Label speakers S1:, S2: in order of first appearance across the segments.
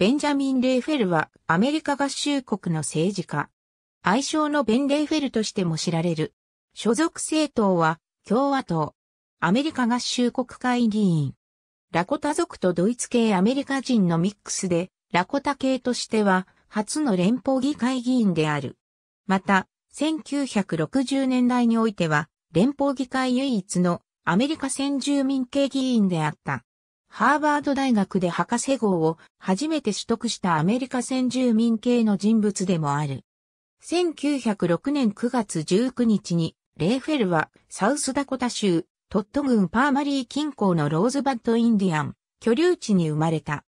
S1: ベンジャミン・レイフェルはアメリカ合衆国の政治家。愛称のベン・レイフェルとしても知られる。所属政党は共和党。アメリカ合衆国会議員。ラコタ族とドイツ系アメリカ人のミックスで、ラコタ系としては初の連邦議会議員である。また、1960年代においては、連邦議会唯一のアメリカ先住民系議員であった。ハーバード大学で博士号を初めて取得したアメリカ先住民系の人物でもある。1906年9月19日に、レーフェルはサウスダコタ州、トット郡パーマリー近郊のローズバッドインディアン、居留地に生まれた。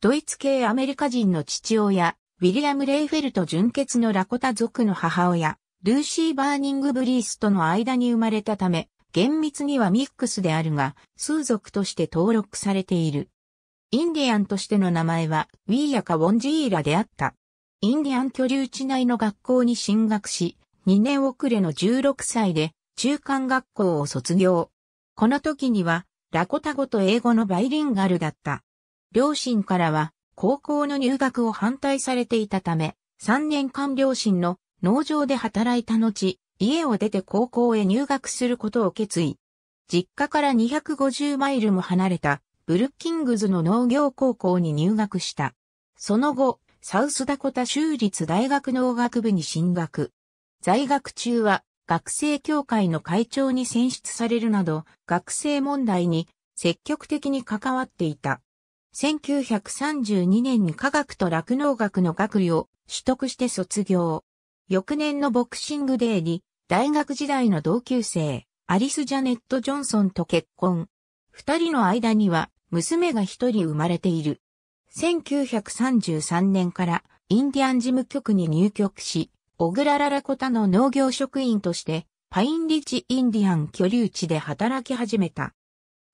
S1: ドイツ系アメリカ人の父親、ウィリアム・レイフェルと純血のラコタ族の母親、ルーシー・バーニング・ブリースとの間に生まれたため、厳密にはミックスであるが、数族として登録されている。インディアンとしての名前は、ウィーヤかウォンジーラであった。インディアン居留地内の学校に進学し、2年遅れの16歳で、中間学校を卒業。この時には、ラコタ語と英語のバイリンガルだった。両親からは、高校の入学を反対されていたため、3年間両親の農場で働いた後、家を出て高校へ入学することを決意。実家から250マイルも離れたブルッキングズの農業高校に入学した。その後、サウスダコタ州立大学農学部に進学。在学中は学生協会の会長に選出されるなど、学生問題に積極的に関わっていた。1932年に科学と酪農学の学位を取得して卒業。翌年のボクシングデーに大学時代の同級生、アリス・ジャネット・ジョンソンと結婚。二人の間には娘が一人生まれている。1933年からインディアン事務局に入局し、小倉ララコタの農業職員としてパインリッチ・インディアン居留地で働き始めた。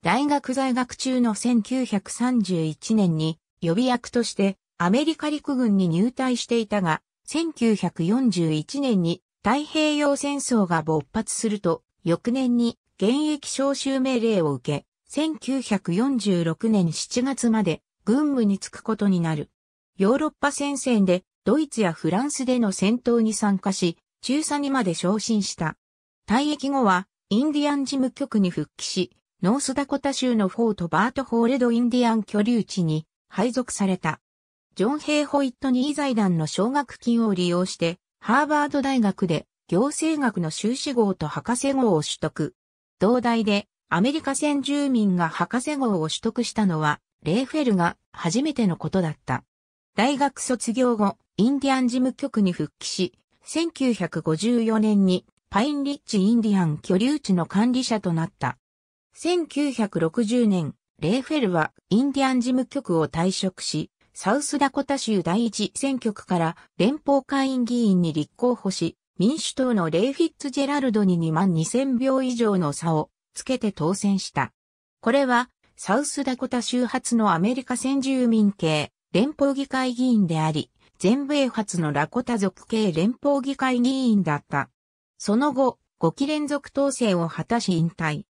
S1: 大学在学中の1931年に予備役としてアメリカ陸軍に入隊していたが、1941年に太平洋戦争が勃発すると、翌年に現役召集命令を受け、1946年7月まで軍務に就くことになる。ヨーロッパ戦線でドイツやフランスでの戦闘に参加し、中佐にまで昇進した。退役後はインディアン事務局に復帰し、ノースダコタ州のフォートバートホールドインディアン居留地に配属された。ジョン・ヘイ・ホイットニー財団の奨学金を利用して、ハーバード大学で行政学の修士号と博士号を取得。同大でアメリカ先住民が博士号を取得したのは、レーフェルが初めてのことだった。大学卒業後、インディアン事務局に復帰し、1954年にパインリッチインディアン居留地の管理者となった。1960年、レーフェルはインディアン事務局を退職し、サウスダコタ州第一選挙区から連邦会員議員に立候補し、民主党のレイ・フィッツジェラルドに2万2000票以上の差をつけて当選した。これは、サウスダコタ州初のアメリカ先住民系連邦議会議員であり、全米発のラコタ族系連邦議会議員だった。その後、5期連続当選を果たし引退。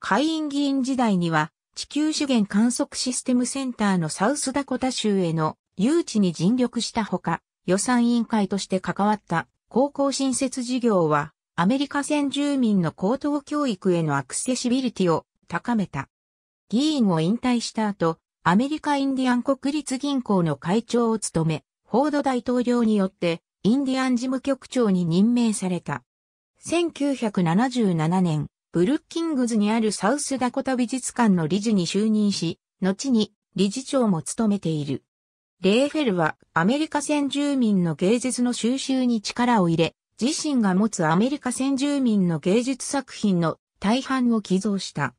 S1: 会員議員時代には、地球資源観測システムセンターのサウスダコタ州への誘致に尽力したほか、予算委員会として関わった高校新設事業は、アメリカ先住民の高等教育へのアクセシビリティを高めた。議員を引退した後、アメリカインディアン国立銀行の会長を務め、フォード大統領によってインディアン事務局長に任命された。1977年、ブルッキングズにあるサウスダコタ美術館の理事に就任し、後に理事長も務めている。レーフェルはアメリカ先住民の芸術の収集に力を入れ、自身が持つアメリカ先住民の芸術作品の大半を寄贈した。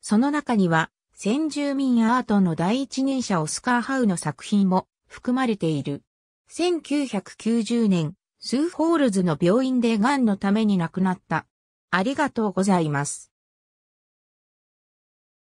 S1: その中には、先住民アートの第一人者オスカー・ハウの作品も含まれている。1990年、スー・ホールズの病院で癌のために亡くなった。ありがとうございます。